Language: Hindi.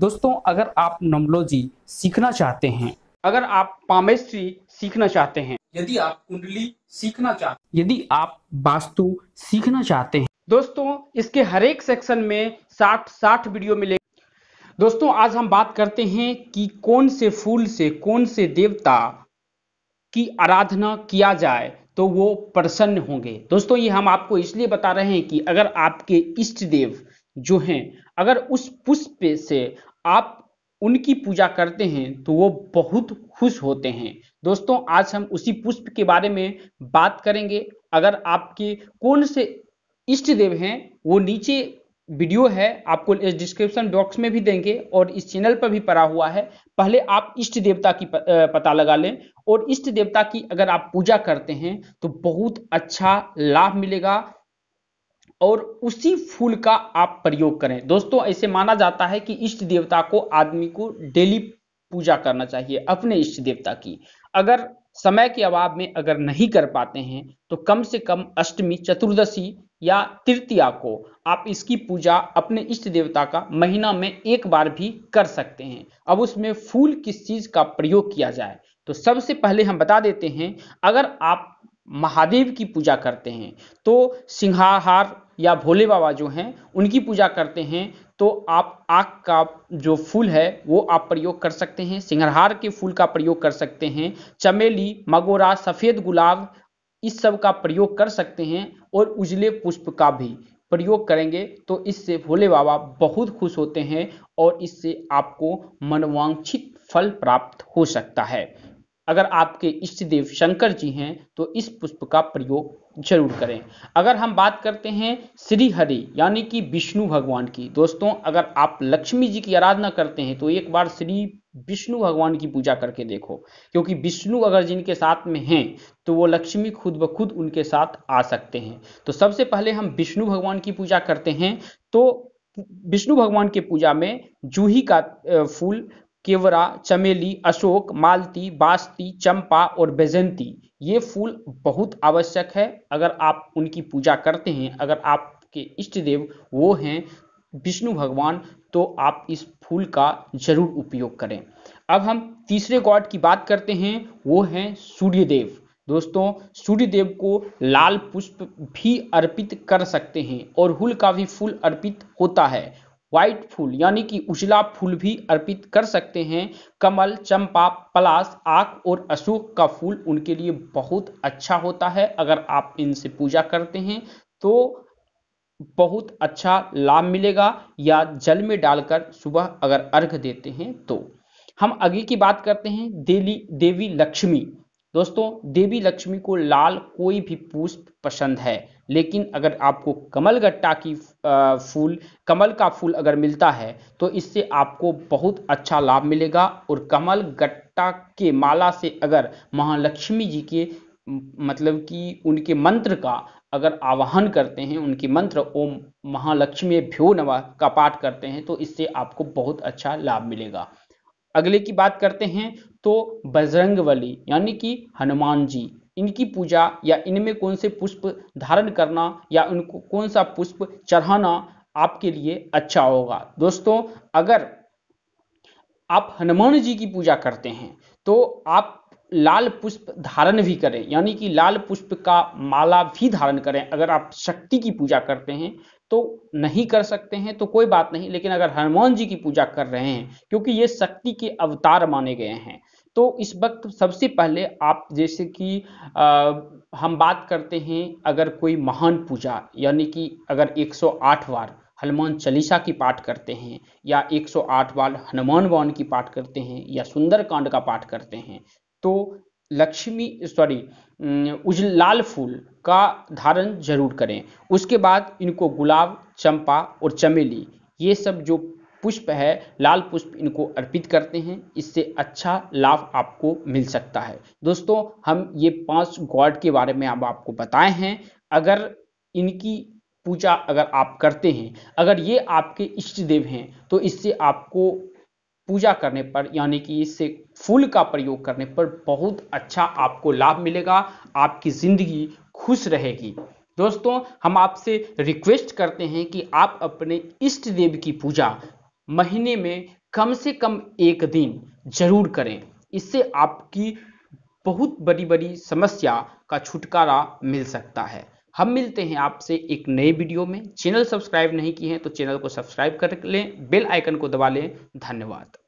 दोस्तों अगर आप नोमोलॉजी सीखना चाहते हैं अगर आप पामेस्ट्री सीखना चाहते हैं यदि आप कुंडली सीखना चाहते यदि आप वास्तु सीखना चाहते हैं दोस्तों इसके हर एक सेक्शन में साठ साठ वीडियो मिलेगा दोस्तों आज हम बात करते हैं कि कौन से फूल से कौन से देवता की आराधना किया जाए तो वो प्रसन्न होंगे दोस्तों ये हम आपको इसलिए बता रहे हैं कि अगर आपके इष्ट देव जो हैं अगर उस पुष्प से आप उनकी पूजा करते हैं तो वो बहुत खुश होते हैं दोस्तों आज हम उसी पुष्प के बारे में बात करेंगे अगर आपके कौन से इष्ट देव हैं वो नीचे वीडियो है आपको इस डिस्क्रिप्शन बॉक्स में भी देंगे और इस चैनल पर भी पड़ा हुआ है पहले आप इष्ट देवता की पता लगा लें और इष्ट देवता की अगर आप पूजा करते हैं तो बहुत अच्छा लाभ मिलेगा और उसी फूल का आप प्रयोग करें दोस्तों ऐसे माना जाता है कि इष्ट देवता को आदमी को डेली पूजा करना चाहिए अपने इष्ट देवता की अगर समय के अभाव में अगर नहीं कर पाते हैं तो कम से कम अष्टमी चतुर्दशी या तृतीया को आप इसकी पूजा अपने इष्ट देवता का महीना में एक बार भी कर सकते हैं अब उसमें फूल किस चीज का प्रयोग किया जाए तो सबसे पहले हम बता देते हैं अगर आप महादेव की पूजा करते हैं तो सिंहाहार या भोले बाबा जो हैं उनकी पूजा करते हैं तो आप आग का जो फूल है वो आप प्रयोग कर सकते हैं सिंगरहार के फूल का प्रयोग कर सकते हैं चमेली मगोरा सफ़ेद गुलाब इस सब का प्रयोग कर सकते हैं और उजले पुष्प का भी प्रयोग करेंगे तो इससे भोले बाबा बहुत खुश होते हैं और इससे आपको मनवांछित फल प्राप्त हो सकता है अगर आपके इष्ट देव शंकर जी हैं तो इस पुष्प का प्रयोग जरूर करें अगर हम बात करते हैं श्री हरि यानी कि विष्णु भगवान की दोस्तों अगर आप लक्ष्मी जी की आराधना करते हैं तो एक बार श्री विष्णु भगवान की पूजा करके देखो क्योंकि विष्णु अगर जिनके साथ में हैं तो वो लक्ष्मी खुद ब खुद उनके साथ आ सकते हैं तो सबसे पहले हम विष्णु भगवान की पूजा करते हैं तो विष्णु भगवान के पूजा में जूही का फूल केवरा चमेली अशोक मालती बास्ती चंपा और बेजंती ये फूल बहुत आवश्यक है अगर आप उनकी पूजा करते हैं अगर आपके इष्ट देव वो हैं विष्णु भगवान तो आप इस फूल का जरूर उपयोग करें अब हम तीसरे गॉड की बात करते हैं वो हैं सूर्यदेव दोस्तों सूर्यदेव को लाल पुष्प भी अर्पित कर सकते हैं और हुल का भी फूल अर्पित होता है व्हाइट फूल यानी कि उजला फूल भी अर्पित कर सकते हैं कमल चंपा पलाश आक और अशोक का फूल उनके लिए बहुत अच्छा होता है अगर आप इनसे पूजा करते हैं तो बहुत अच्छा लाभ मिलेगा या जल में डालकर सुबह अगर अर्घ देते हैं तो हम आगे की बात करते हैं देवी देवी लक्ष्मी दोस्तों देवी लक्ष्मी को लाल कोई भी पुष्प पसंद है लेकिन अगर आपको कमल गट्टा की फूल कमल का फूल अगर मिलता है तो इससे आपको बहुत अच्छा लाभ मिलेगा और कमल गट्टा के माला से अगर महालक्ष्मी जी के मतलब कि उनके मंत्र का अगर आवाहन करते हैं उनके मंत्र ओम महालक्ष्मी भ्यो नवा का पाठ करते हैं तो इससे आपको बहुत अच्छा लाभ मिलेगा अगले की बात करते हैं तो बजरंग बली यानी कि हनुमान जी इनकी पूजा या इनमें कौन से पुष्प धारण करना या उनको कौन सा पुष्प चढ़ाना आपके लिए अच्छा होगा दोस्तों अगर आप हनुमान जी की पूजा करते हैं तो आप लाल पुष्प धारण भी करें यानी कि लाल पुष्प का माला भी धारण करें अगर आप शक्ति की पूजा करते हैं तो नहीं कर सकते हैं तो कोई बात नहीं लेकिन अगर हनुमान जी की पूजा कर रहे हैं क्योंकि ये शक्ति के अवतार माने गए हैं तो इस वक्त सबसे पहले आप जैसे कि हम बात करते हैं अगर कोई महान पूजा यानी कि अगर 108 बार हनुमान चालीसा की पाठ करते हैं या 108 बार हनुमान भवन की पाठ करते हैं या सुंदर कांड का पाठ करते हैं तो लक्ष्मी सॉरी उजलाल फूल का धारण जरूर करें उसके बाद इनको गुलाब चंपा और चमेली ये सब जो पुष्प है लाल पुष्प इनको अर्पित करते हैं इससे अच्छा लाभ आपको मिल सकता है दोस्तों हम ये पांच गॉड के बारे में अब आपको बताए हैं अगर इनकी पूजा अगर आप करते हैं अगर ये आपके इष्ट देव हैं तो इससे आपको पूजा करने पर यानी कि इससे फूल का प्रयोग करने पर बहुत अच्छा आपको लाभ मिलेगा आपकी ज़िंदगी खुश रहेगी दोस्तों हम आपसे रिक्वेस्ट करते हैं कि आप अपने इष्ट देव की पूजा महीने में कम से कम एक दिन जरूर करें इससे आपकी बहुत बड़ी बड़ी समस्या का छुटकारा मिल सकता है हम मिलते हैं आपसे एक नए वीडियो में चैनल सब्सक्राइब नहीं किए हैं तो चैनल को सब्सक्राइब कर लें बेल आइकन को दबा लें धन्यवाद